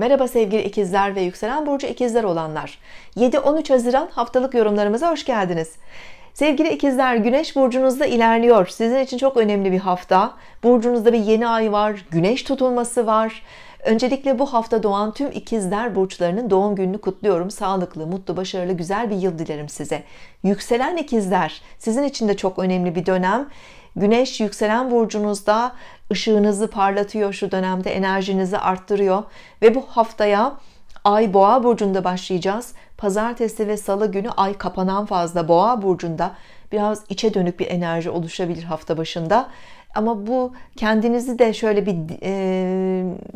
Merhaba sevgili ikizler ve yükselen burcu ikizler olanlar. 7-13 Haziran haftalık yorumlarımıza hoş geldiniz. Sevgili ikizler güneş burcunuzda ilerliyor. Sizin için çok önemli bir hafta. Burcunuzda bir yeni ay var, güneş tutulması var. Öncelikle bu hafta doğan tüm ikizler burçlarının doğum gününü kutluyorum. Sağlıklı, mutlu, başarılı, güzel bir yıl dilerim size. Yükselen ikizler sizin için de çok önemli bir dönem. Güneş yükselen burcunuzda ışığınızı parlatıyor şu dönemde enerjinizi arttırıyor ve bu haftaya Ay Boğa burcunda başlayacağız. Pazartesi ve Salı günü Ay kapanan fazla Boğa burcunda biraz içe dönük bir enerji oluşabilir hafta başında. Ama bu kendinizi de şöyle bir e,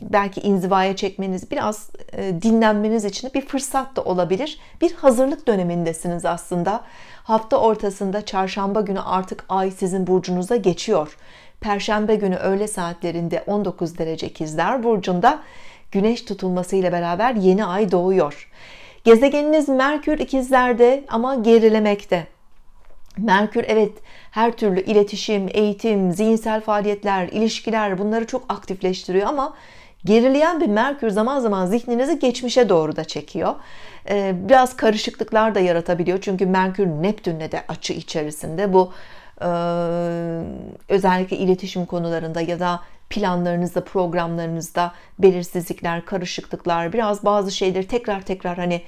belki inzivaya çekmeniz, biraz e, dinlenmeniz için bir fırsat da olabilir. Bir hazırlık dönemindesiniz aslında. Hafta ortasında çarşamba günü artık ay sizin burcunuza geçiyor. Perşembe günü öğle saatlerinde 19 derece ikizler burcunda güneş tutulması ile beraber yeni ay doğuyor. Gezegeniniz Merkür ikizlerde ama gerilemekte. Merkür evet her türlü iletişim, eğitim, zihinsel faaliyetler, ilişkiler bunları çok aktifleştiriyor ama gerileyen bir Merkür zaman zaman zihninizi geçmişe doğru da çekiyor. Ee, biraz karışıklıklar da yaratabiliyor çünkü Merkür Neptün'le de açı içerisinde bu e, özellikle iletişim konularında ya da planlarınızda, programlarınızda belirsizlikler, karışıklıklar, biraz bazı şeyleri tekrar tekrar hani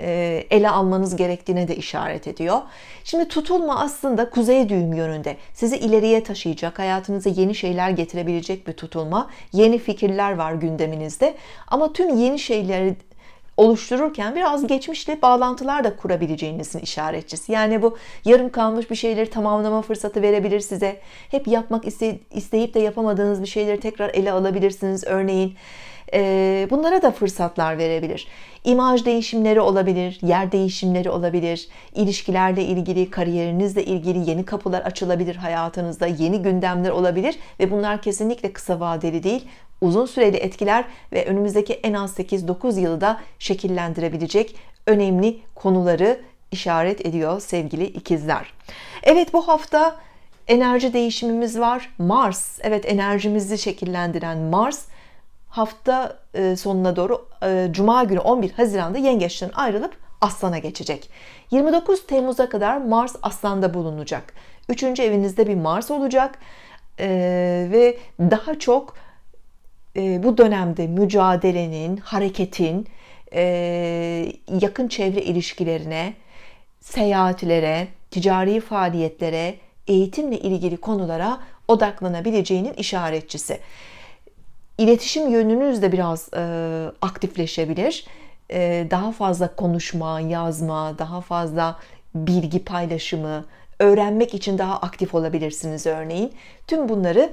e, ele almanız gerektiğine de işaret ediyor. Şimdi tutulma aslında kuzey düğüm yönünde. Sizi ileriye taşıyacak, hayatınıza yeni şeyler getirebilecek bir tutulma. Yeni fikirler var gündeminizde. Ama tüm yeni şeyleri oluştururken biraz geçmişle bağlantılar da kurabileceğinizin işaretçisi. Yani bu yarım kalmış bir şeyleri tamamlama fırsatı verebilir size. Hep yapmak isteyip de yapamadığınız bir şeyleri tekrar ele alabilirsiniz. Örneğin ee, bunlara da fırsatlar verebilir. İmaj değişimleri olabilir, yer değişimleri olabilir, ilişkilerle ilgili, kariyerinizle ilgili yeni kapılar açılabilir hayatınızda, yeni gündemler olabilir ve bunlar kesinlikle kısa vadeli değil, uzun süreli etkiler ve önümüzdeki en az 8-9 yılda şekillendirebilecek önemli konuları işaret ediyor sevgili ikizler. Evet bu hafta enerji değişimimiz var. Mars, evet enerjimizi şekillendiren Mars hafta e, sonuna doğru e, Cuma günü 11 Haziran'da Yengeç'ten ayrılıp Aslan'a geçecek. 29 Temmuz'a kadar Mars Aslan'da bulunacak. Üçüncü evinizde bir Mars olacak e, ve daha çok bu dönemde mücadelenin, hareketin, yakın çevre ilişkilerine, seyahatlere, ticari faaliyetlere, eğitimle ilgili konulara odaklanabileceğinin işaretçisi iletişim yönünüz de biraz e, aktifleşebilir. E, daha fazla konuşma, yazma, daha fazla bilgi paylaşımı, öğrenmek için daha aktif olabilirsiniz örneğin. Tüm bunları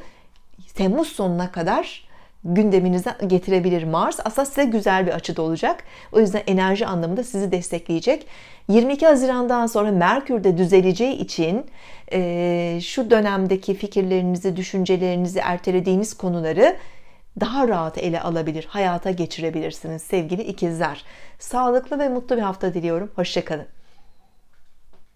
Temmuz sonuna kadar gündeminize getirebilir Mars. Aslında size güzel bir açıda olacak. O yüzden enerji anlamında sizi destekleyecek. 22 Haziran'dan sonra Merkür de düzeleceği için e, şu dönemdeki fikirlerinizi, düşüncelerinizi, ertelediğiniz konuları daha rahat ele alabilir, hayata geçirebilirsiniz sevgili ikizler. Sağlıklı ve mutlu bir hafta diliyorum. Hoşçakalın.